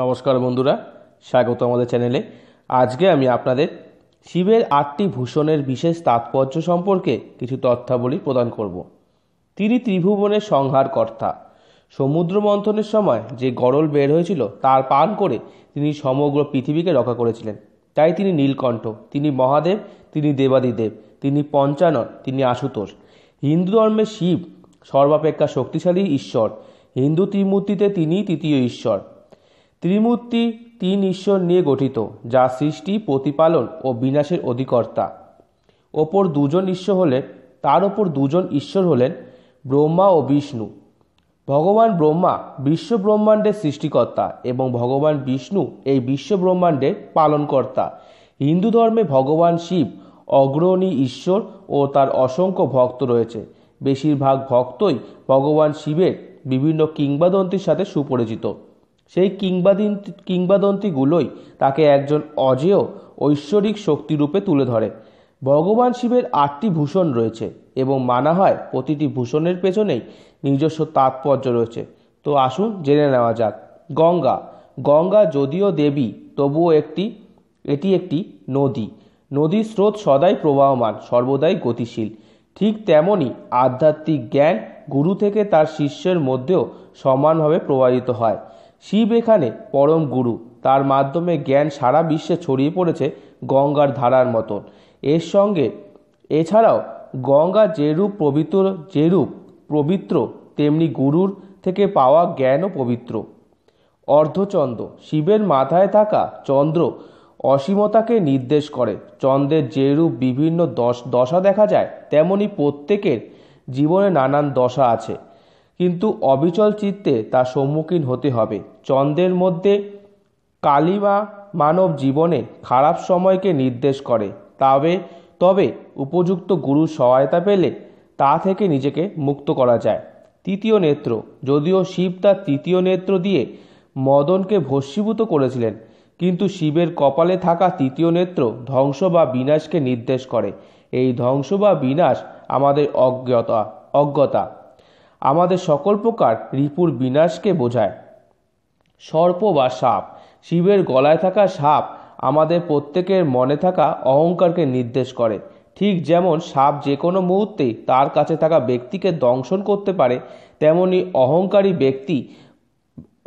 নমস্কার বন্ধুরা স্বাগত আমাদের চ্যানেলে আজকে আমি আপনাদের শিবের আটটি ভূষণের বিশেষ তাৎপর্য সম্পর্কে কিছু তথ্যাবলী প্রদান করব তিনি ত্রিভুবনের সংহার কর্তা সমুদ্র মন্থনের সময় যে গরল বের হয়েছিল তার পান করে তিনি সমগ্র পৃথিবীকে রক্ষা করেছিলেন তাই তিনি নীলকণ্ঠ তিনি মহাদেব তিনি দেবাদিদেব তিনি পঞ্চানন তিনি আশুতোষ হিন্দু ধর্মে শিব সর্বাপেক্ষা শক্তিশালী ঈশ্বর হিন্দু ত্রিমূর্তিতে তিনি তৃতীয় ঈশ্বর ত্রিমূর্তি তিন ঈশ্বর নিয়ে গঠিত যা সৃষ্টি প্রতিপালন ও বিনাশের অধিকর্তা ওপর দুজন ঈশ্বর হলেন তার ওপর দুজন ঈশ্বর হলেন ব্রহ্মা ও বিষ্ণু ভগবান ব্রহ্মা বিশ্ব ব্রহ্মাণ্ডের সৃষ্টিকর্তা এবং ভগবান বিষ্ণু এই বিশ্ব ব্রহ্মাণ্ডের পালনকর্তা হিন্দু ধর্মে ভগবান শিব অগ্রণী ঈশ্বর ও তার অসংখ্য ভক্ত রয়েছে বেশিরভাগ ভক্তই ভগবান শিবের বিভিন্ন কিংবদন্তির সাথে সুপরিচিত সেই কিংবাদন্তী কিংবাদন্তিগুলোই তাকে একজন অজেয় ঐশ্বরিক শক্তিরূপে তুলে ধরে ভগবান শিবের আটটি ভূষণ রয়েছে এবং মানা হয় প্রতিটি ভূষণের পেছনেই নিজস্ব তাৎপর্য রয়েছে তো আসুন জেনে নেওয়া যাক গঙ্গা গঙ্গা যদিও দেবী তবুও একটি এটি একটি নদী নদীর স্রোত সদাই প্রবাহমান সর্বদাই গতিশীল ঠিক তেমনই আধ্যাত্মিক জ্ঞান গুরু থেকে তার শিষ্যের মধ্যেও সমানভাবে প্রবাহিত হয় শিব এখানে পরম গুরু তার মাধ্যমে জ্ঞান সারা বিশ্বে ছড়িয়ে পড়েছে গঙ্গার ধারার মতন এর সঙ্গে এছাড়াও গঙ্গা যেরূপ পবিত্র যেরূপ পবিত্র তেমনি গুরুর থেকে পাওয়া জ্ঞানও পবিত্র অর্ধচন্দ্র শিবের মাথায় থাকা চন্দ্র অসীমতাকে নির্দেশ করে চন্দ্রের যেরূপ বিভিন্ন দশ দশা দেখা যায় তেমনি প্রত্যেকের জীবনে নানান দশা আছে কিন্তু অবিচল চিত্তে তা সম্মুখীন হতে হবে চন্দ্রের মধ্যে কালিমা মানব জীবনে খারাপ সময়কে নির্দেশ করে তবে তবে উপযুক্ত গুরুর সহায়তা পেলে তা থেকে নিজেকে মুক্ত করা যায় তৃতীয় নেত্র যদিও শিব তার তৃতীয় নেত্র দিয়ে মদনকে ভস্মীভূত করেছিলেন কিন্তু শিবের কপালে থাকা তৃতীয় নেত্র ধ্বংস বা বিনাশকে নির্দেশ করে এই ধ্বংস বা বিনাশ আমাদের অজ্ঞতা অজ্ঞতা আমাদের সকল প্রকার রিপুর বিনাশকে বোঝায় সর্প বা সাপ শিবের গলায় থাকা সাপ আমাদের প্রত্যেকের মনে থাকা অহংকারকে নির্দেশ করে ঠিক যেমন সাপ যে কোনো মুহূর্তে তার কাছে থাকা ব্যক্তিকে দংশন করতে পারে তেমনি অহংকারী ব্যক্তি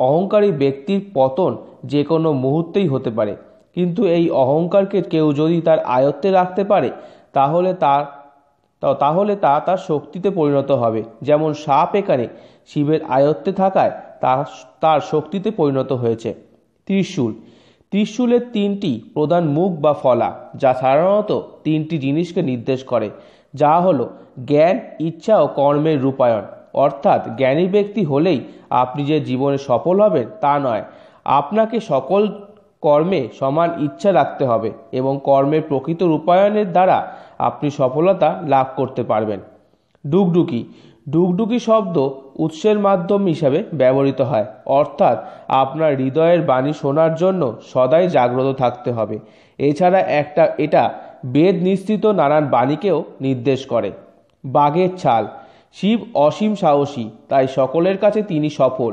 অহংকারী ব্যক্তির পতন যে কোনো মুহূর্তেই হতে পারে কিন্তু এই অহংকারকে কেউ যদি তার আয়ত্তে রাখতে পারে তাহলে তার তাহলে তা তার শক্তিতে পরিণত হবে যেমন সাপ এখানে শিবের আয়ত্তে থাকায় তা তার শক্তিতে পরিণত হয়েছে ত্রিশূল ত্রিশূলের তিনটি প্রধান মুখ বা ফলা যা সাধারণত তিনটি জিনিসকে নির্দেশ করে যা হলো জ্ঞান ইচ্ছা ও কর্মের রূপায়ণ অর্থাৎ জ্ঞানী ব্যক্তি হলেই আপনি যে জীবনে সফল হবেন তা নয় আপনাকে সকল কর্মে সমান ইচ্ছা রাখতে হবে এবং কর্মের প্রকৃত রূপায়ণের দ্বারা আপনি সফলতা লাভ করতে পারবেন ডুগডুকি ডুগডুকি শব্দ উৎসের মাধ্যম হিসাবে ব্যবহৃত হয় অর্থাৎ আপনার হৃদয়ের বাণী শোনার জন্য সদাই জাগ্রত থাকতে হবে এছাড়া একটা এটা বেদ নিশ্চিত নানান বাণীকেও নির্দেশ করে বাঘের ছাল শিব অসীম সাহসী তাই সকলের কাছে তিনি সফল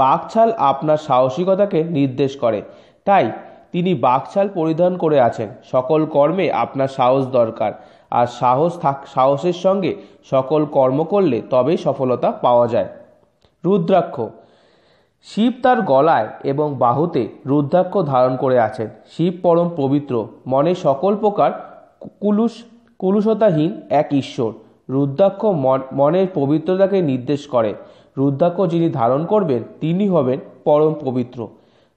বাঘ ছাল আপনার সাহসিকতাকে নির্দেশ করে তাই তিনি বাঘছাল পরিধান করে আছেন সকল কর্মে আপনার সাহস দরকার আর সাহস থাক সাহসের সঙ্গে সকল কর্ম করলে তবেই সফলতা পাওয়া যায় রুদ্রাক্ষ শিব তার গলায় এবং বাহুতে রুদ্রাক্ষ ধারণ করে আছেন শিব পরম পবিত্র মনে সকল প্রকার কুলুষ কুলুষতাহীন এক ঈশ্বর রুদ্রাক্ষ মনের পবিত্রতাকে নির্দেশ করে রুদ্রাক্ষ যিনি ধারণ করবেন তিনি হবেন পরম পবিত্র